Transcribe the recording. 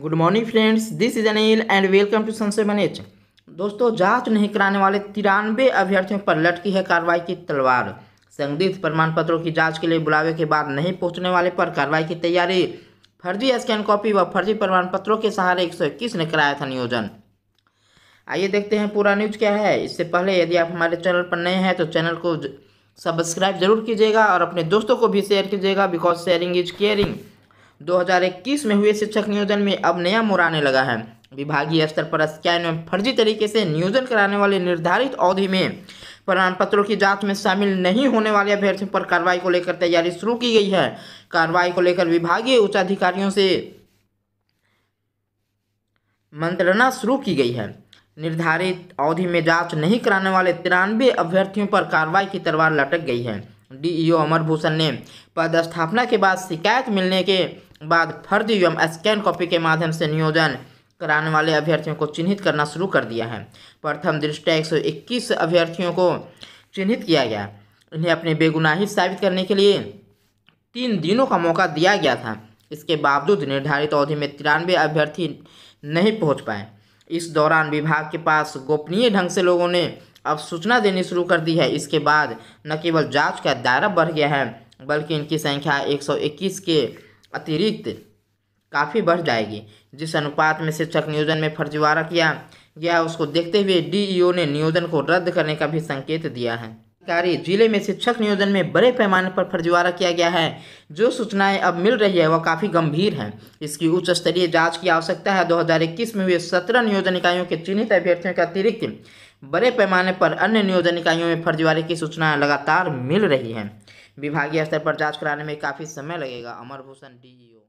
good morning friends this is Anil and welcome to संशय मनेज दोस्तों जांच नहीं कराने वाले तिरानवे अभ्यर्थियों पर लटकी है कार्रवाई की तलवार संदिग्ध प्रमाण पत्रों की जांच के लिए बुलावे के बाद नहीं पहुंचने वाले पर कार्रवाई की तैयारी फर्जी स्कैन कॉपी व फर्जी प्रमाण पत्रों के सहारे एक ने कराया था नियोजन आइए देखते हैं पूरा न्यूज क्या है इससे पहले यदि आप हमारे चैनल पर नए हैं तो चैनल को सब्सक्राइब जरूर कीजिएगा और अपने दोस्तों को भी शेयर कीजिएगा बिकॉज शेयरिंग इज केयरिंग 2021 में हुए शिक्षक नियोजन में अब नया मोड़ आने लगा है विभागीय स्तर पर स्कैन में फर्जी तरीके से नियोजन कराने वाले निर्धारित अवधि में प्रमाण पत्रों की जांच में शामिल नहीं होने वाले अभ्यर्थियों पर कार्रवाई को लेकर तैयारी शुरू की गई है कार्रवाई को लेकर विभागीय उच्चाधिकारियों से मंत्रणा शुरू की गई है निर्धारित अवधि में जांच नहीं कराने वाले तिरानवे अभ्यर्थियों पर कार्रवाई की तलवार लटक गई है डीईओ अमर भूषण ने पदस्थापना के बाद शिकायत मिलने के बाद फर्जी एवं स्कैन कॉपी के माध्यम से नियोजन कराने वाले अभ्यर्थियों को चिन्हित करना शुरू कर दिया है प्रथम दृष्टया एक अभ्यर्थियों को चिन्हित किया गया इन्हें अपने बेगुनाही साबित करने के लिए तीन दिनों का मौका दिया गया था इसके बावजूद निर्धारित अवधि में तिरानवे अभ्यर्थी नहीं पहुंच पाए इस दौरान विभाग के पास गोपनीय ढंग से लोगों ने अब सूचना देनी शुरू कर दी है इसके बाद न केवल जांच का दायरा बढ़ गया है बल्कि इनकी संख्या 121 के अतिरिक्त काफ़ी बढ़ जाएगी जिस अनुपात में शिक्षक नियोजन में फर्जीवाड़ा किया गया उसको देखते हुए डीईओ ने नियोजन को रद्द करने का भी संकेत दिया है कार्य जिले में शिक्षक नियोजन में बड़े पैमाने पर फर्जीवाड़ा किया गया है जो सूचनाएं अब मिल रही है वह काफ़ी गंभीर हैं इसकी उच्च स्तरीय जांच की आवश्यकता है 2021 में हुए 17 नियोजन इकाइयों के चिन्हित अभ्यर्थियों के अतिरिक्त बड़े पैमाने पर अन्य नियोजन इकाइयों में फर्जीवाड़े की सूचना लगातार मिल रही है विभागीय स्तर पर जांच कराने में काफ़ी समय लगेगा अमर भूषण डीजीओ